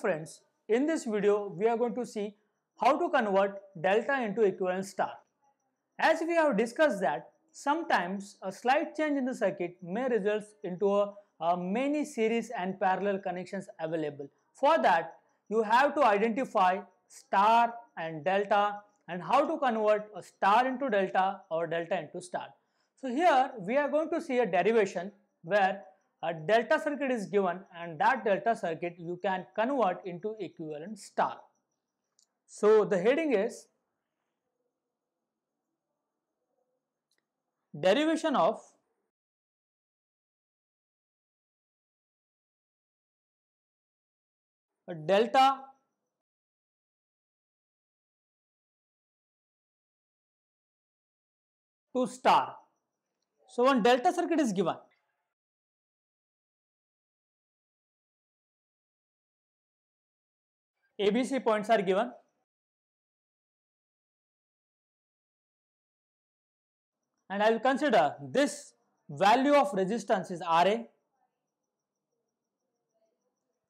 friends, in this video we are going to see how to convert delta into equivalent star. As we have discussed that sometimes a slight change in the circuit may result into a, a many series and parallel connections available. For that you have to identify star and delta and how to convert a star into delta or delta into star. So here we are going to see a derivation where a delta circuit is given and that delta circuit you can convert into equivalent star. So, the heading is derivation of delta to star. So, one delta circuit is given ABC points are given. And I will consider this value of resistance is RA,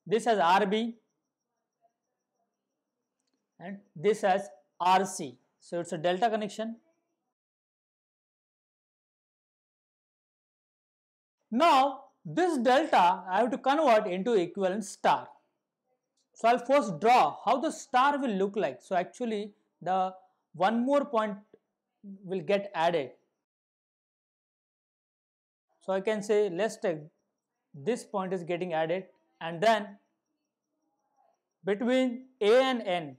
this as RB and this as RC. So, it is a delta connection. Now, this delta I have to convert into equivalent star. So, I will first draw how the star will look like. So, actually the one more point will get added. So, I can say let's take this point is getting added and then between A and N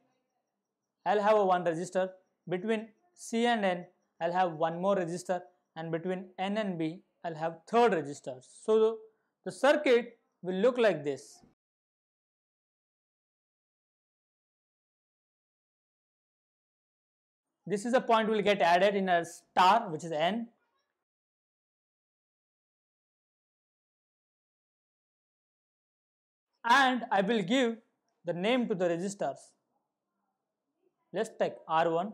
I will have a one register, between C and N I will have one more register and between N and B I will have third register. So, the circuit will look like this. This is a point will get added in a star which is n. And I will give the name to the registers. Let's take R1,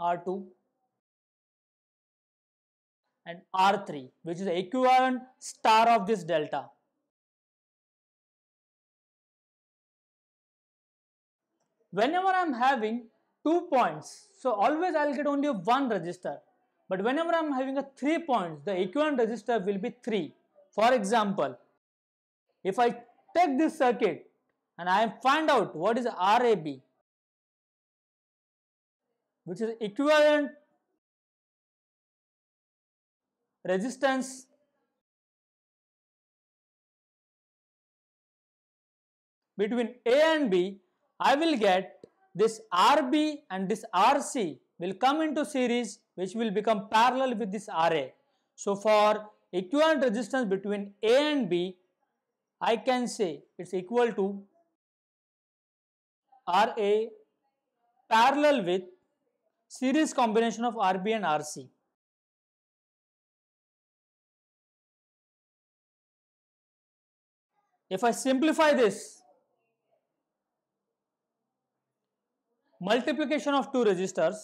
R2 and R3 which is the equivalent star of this delta. whenever I'm having two points, so always I'll get only one register. But whenever I'm having a three points, the equivalent register will be three. For example, if I take this circuit and I find out what is RAB, which is equivalent resistance between A and B I will get this RB and this RC will come into series which will become parallel with this RA. So, for equivalent resistance between A and B, I can say it is equal to RA parallel with series combination of RB and RC. If I simplify this, multiplication of two registers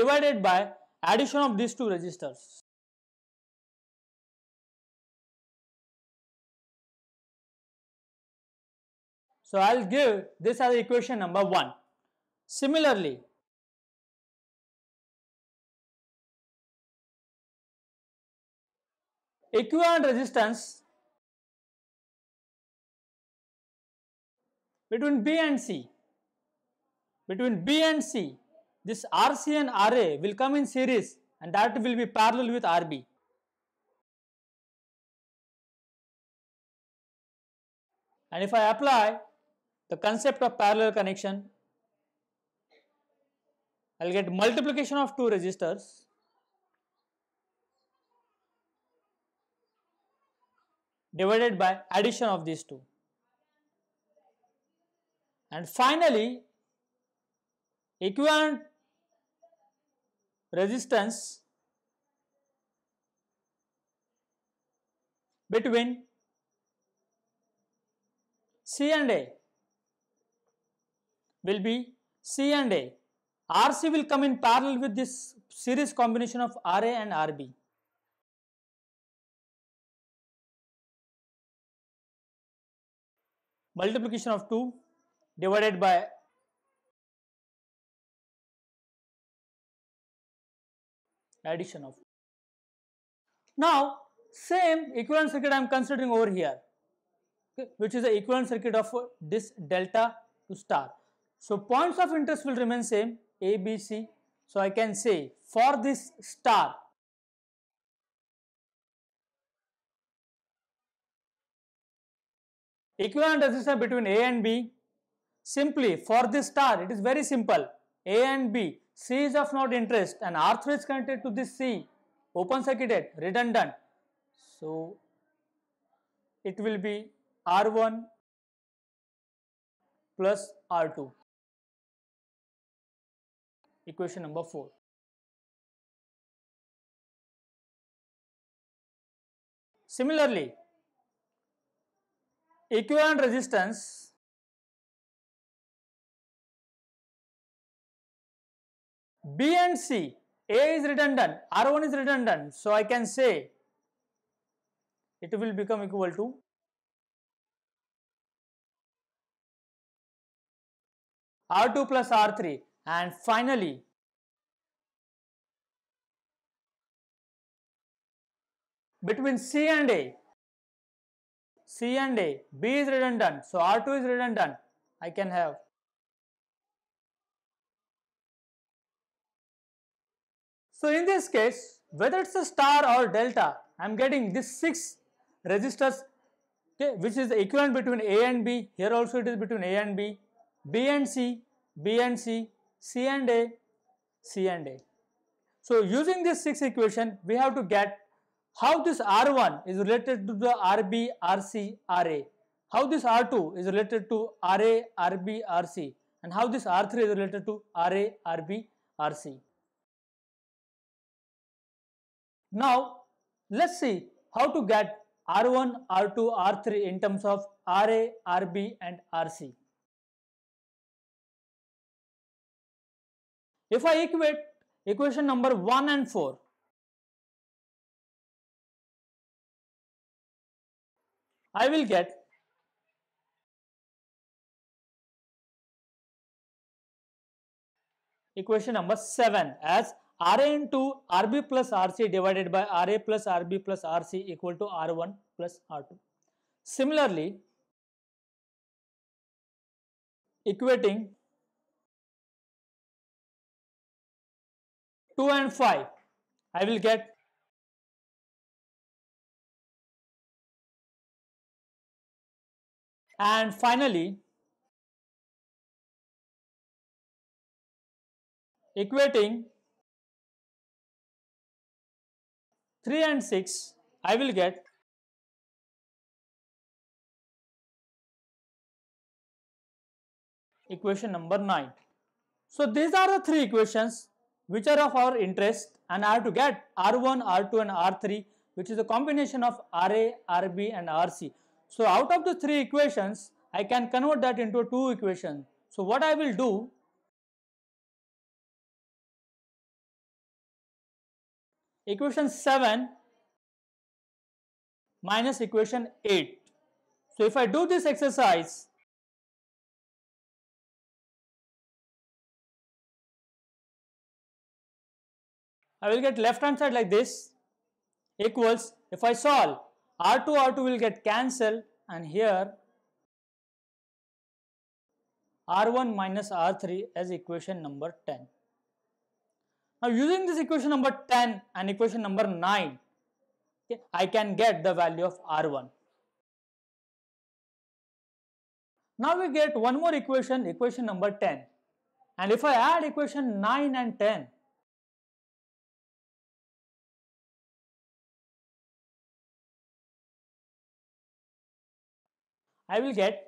divided by addition of these two registers. So, I will give this as equation number 1. Similarly, equivalent resistance between B and C. Between B and C, this RC and RA will come in series and that will be parallel with RB. And if I apply the concept of parallel connection, I will get multiplication of two resistors divided by addition of these two. And finally, equivalent resistance between C and A will be C and A. RC will come in parallel with this series combination of RA and RB. Multiplication of 2 divided by addition of. Now, same equivalent circuit I am considering over here, okay, which is the equivalent circuit of this delta to star. So, points of interest will remain same A, B, C. So, I can say for this star, equivalent resistance between A and B Simply for this star, it is very simple. A and B, C is of not interest and R3 is connected to this C, open circuited, redundant. So, it will be R1 plus R2, equation number 4. Similarly, equivalent resistance B and C, A is redundant, R1 is redundant. So, I can say it will become equal to R2 plus R3 and finally between C and A, C and A, B is redundant. So, R2 is redundant. I can have So in this case, whether it's a star or delta, I'm getting this six resistors, okay, which is the equivalent between A and B. Here also it is between A and B, B and C, B and C, C and A, C and A. So using this six equation, we have to get how this R1 is related to the RB, RC, RA, how this R2 is related to RA, RB, RC, and how this R3 is related to RA, RB, RC. Now, let's see how to get R1, R2, R3 in terms of RA, RB and RC. If I equate equation number 1 and 4, I will get equation number 7 as Ra into Rb plus Rc divided by Ra plus Rb plus Rc equal to R1 plus R2. Similarly, equating 2 and 5, I will get and finally equating 3 and 6, I will get equation number 9. So, these are the three equations which are of our interest and I have to get R1, R2 and R3 which is a combination of RA, RB and RC. So, out of the three equations I can convert that into two equations. So, what I will do equation 7 minus equation 8. So, if I do this exercise, I will get left hand side like this equals if I solve R2 R2 will get cancelled and here R1 minus R3 as equation number 10. Now using this equation number 10 and equation number 9, okay, I can get the value of R1. Now we get one more equation, equation number 10. And if I add equation 9 and 10, I will get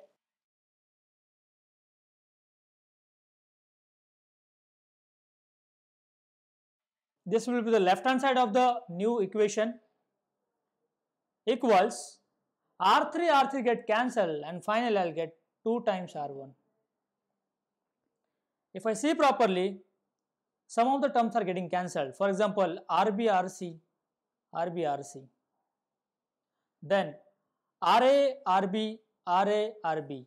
this will be the left hand side of the new equation equals R3, R3 get cancelled and finally I'll get 2 times R1. If I see properly, some of the terms are getting cancelled. For example, RBRC, RBRC. Then RA, RB, RA, RB.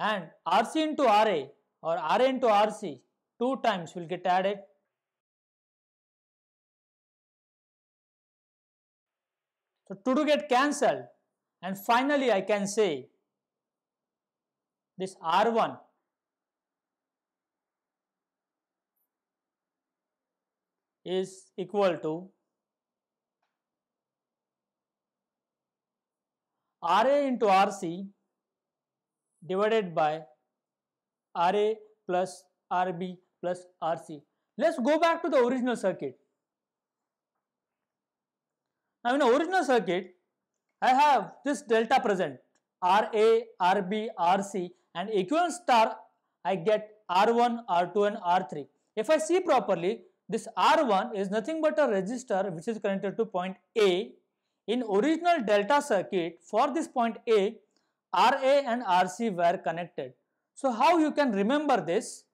And RC into RA or RA into RC, 2 times will get added So to do get cancelled and finally I can say this R1 is equal to RA into RC divided by RA plus RB plus RC. Let us go back to the original circuit. Now, in the original circuit, I have this delta present Ra, Rb, Rc and equivalent star I get R1, R2 and R3. If I see properly, this R1 is nothing but a resistor which is connected to point A. In original delta circuit for this point A, Ra and Rc were connected. So, how you can remember this?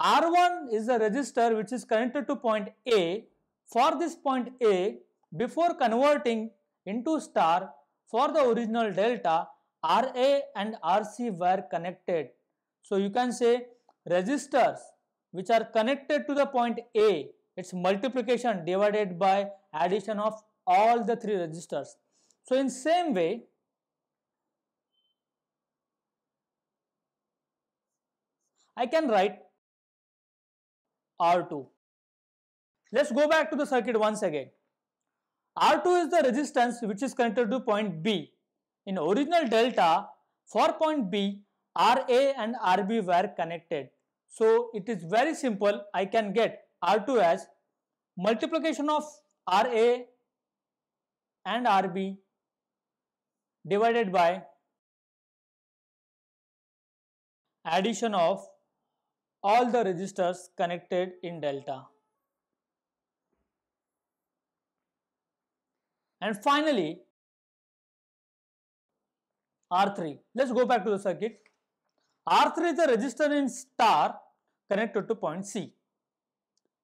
R1 is a resistor which is connected to point A for this point A before converting into star for the original delta Ra and Rc were connected. So you can say resistors which are connected to the point A its multiplication divided by addition of all the three resistors. So in same way I can write R2 Let's go back to the circuit once again. R2 is the resistance which is connected to point B. In original delta, for point B, RA and RB were connected. So it is very simple. I can get R2 as multiplication of RA and RB divided by addition of all the resistors connected in delta. And finally, R3. Let's go back to the circuit. R3 is a resistor in star connected to point C.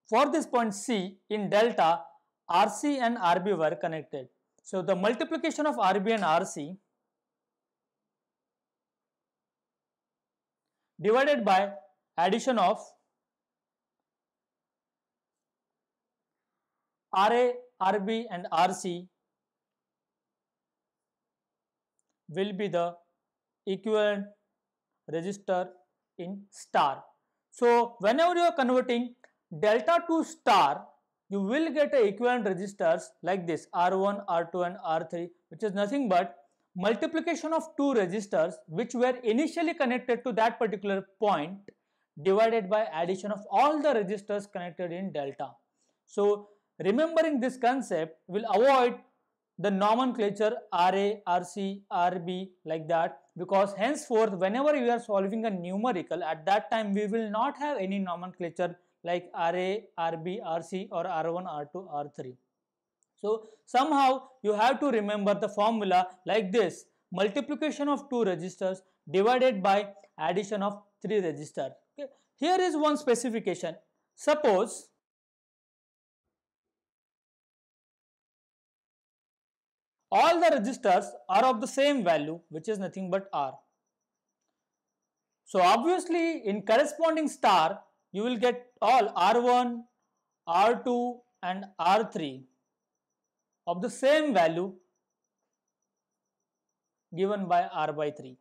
For this point C in delta, RC and RB were connected. So, the multiplication of RB and RC divided by addition of RA, RB and RC will be the equivalent resistor in star. So, whenever you are converting delta to star, you will get a equivalent resistors like this R1, R2 and R3 which is nothing but multiplication of two resistors which were initially connected to that particular point divided by addition of all the resistors connected in delta. So, remembering this concept will avoid the nomenclature RA, RC, RB like that because henceforth whenever you are solving a numerical at that time we will not have any nomenclature like RA, RB, RC or R1, R2, R3. So somehow you have to remember the formula like this multiplication of two registers divided by addition of three registers. Okay. Here is one specification. Suppose All the registers are of the same value which is nothing but R. So obviously in corresponding star you will get all R1, R2 and R3 of the same value given by R by 3.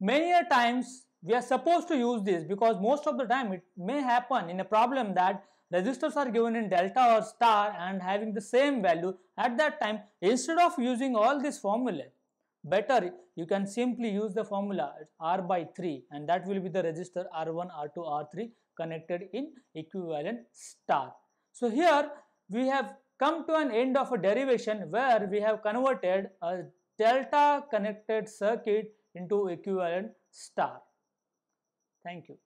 Many a times we are supposed to use this because most of the time it may happen in a problem that resistors are given in delta or star and having the same value at that time instead of using all this formula better you can simply use the formula R by 3 and that will be the resistor R1, R2, R3 connected in equivalent star. So, here we have come to an end of a derivation where we have converted a delta connected circuit into equivalent star. Thank you.